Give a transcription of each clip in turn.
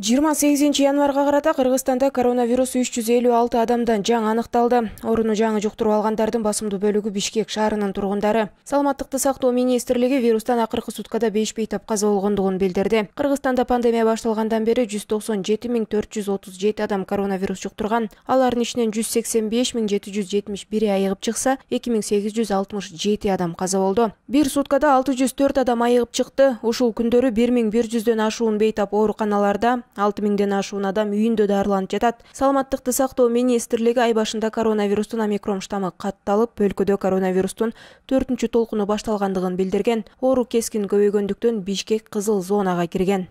28 январга қарата Кыргызстанда коронавирус 356 адамдан жаңа анықталды, Орыны жаңы жуктуруп алғандардың басымдуу бөлігі Бишкек шаарынын тұрғындары. салматтықты сактоо министрлігі вирустан ақырқы суткада 5 бейтап каза олғындығын белдерді. Кыргызстанда пандемия башталғандан бері 197437 адам коронавирус жоқтырған. Аларын ішінен 185771 айығып чықса, 2867 адам қазы олды. Бір суткада 604 адам айығып чықты, Ушул күндері 1100 ден ашуын бейтап ооруканаларда алты миңден ашуун адам үйүндө дарыланып жатат саламаттыкты сактоо министрлиги ай башында коронавирустун омикрон штаммы катталып өлкөдө коронавирустун төртүнчү толкуну башталгандыгын билдирген оору кескин көбөйгөндүктөн бишкек кызыл зонага кирген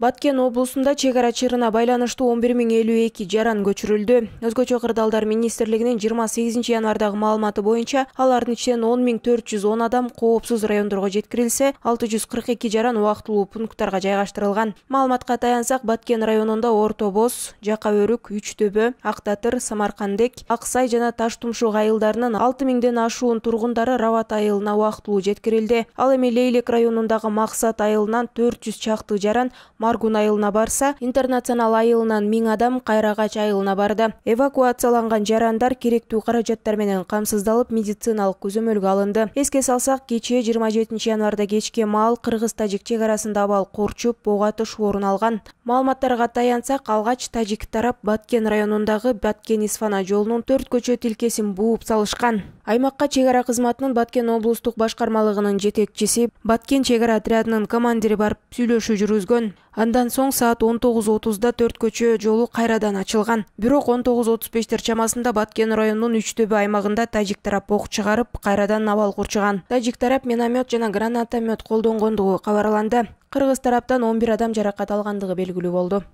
баткен облусунда чек ара чырына байланыштуу он бир миң элүү эки жаран көчүрүлдү өзгөчө кырдаалдар министрлигинин жыйырма сегизинчи январдагы маалыматы боюнча алардын ичинен он миң төрт жүз он адам коопсуз райондорго жеткирилсе алты жүз кырк эки жаран убактылуу пункттарга жайгаштырылган маалыматка таянсак баткен районунда орто боз жака өрүк үч төбө ак татыр самаркандек ак сай жана таш тумшук айылдарынын алты миңден ашуун тургундары рабат айылына убактылуу жеткирилди ал эми лейлек районундагы максат айылынан төрт жүз чакты жаран аргун айылына барса интернационал айылынан миң адам кайрагач айылына барды эвакуацияланган жарандар керектүү каражаттар менен камсыздалып медициналык көзөмөлгө алынды эске салсак кечээ жыйырма жетинчи январда кечке маал кыргыз тажик чек арасында абал курчуп ок атыш орун алган маалыматтарга таянсак алгач тажик тарап баткен районундагы баткен исфана жолунун төрт көчө тилкесин бууп салышкан аймакка чек ара кызматынын баткен облустук башкармалыгынын жетекчиси баткен чек ара отрядынын командири барып сүйлөшүү жүргүзгөн андан соң саат он тогуз отузда төрт көчө жолу кайрадан ачылган бирок он тогуз отуз бештер чамасында баткен районунун үч төбө аймагында тажик тарап ок чыгарып кайрадан абал курчуган тажик тарап миномет жана гранатомет колдонгондугу кабарланды кыргыз тараптан он бир адам жаракат алгандыгы белгилүү болду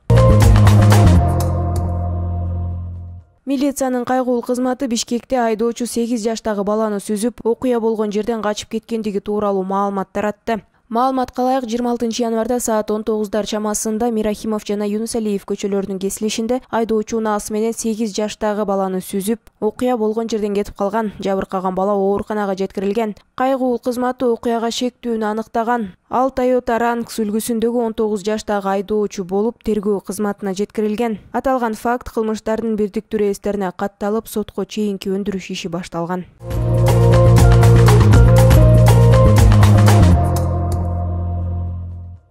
милициянын кайгуул кызматы бишкекте айдоочу сегиз жаштагы баланы сүзүп окуя болгон жерден качып кеткендиги тууралуу маалымат таратты маалыматка ылайык жыйырма алтынчы январда саат он тогуздар чамасында мирахимов жана юнус алиев көчөлөрүнүн кесилишинде айдоочу унаасы менен сегиз жаштагы баланы сүзүп окуя болгон жерден кетип калган жабыркаган бала ооруканага жеткирилген кайгуул кызматы окуяга шектүүнү аныктаган ал тойота ranгs үлгүсүндөгү он тогуз жаштагы айдоочу болуп тергөө кызматына жеткирилген аталган факт кылмыштардын бирдиктүү реестрине катталып сотко чейинки өндүрүш иши башталган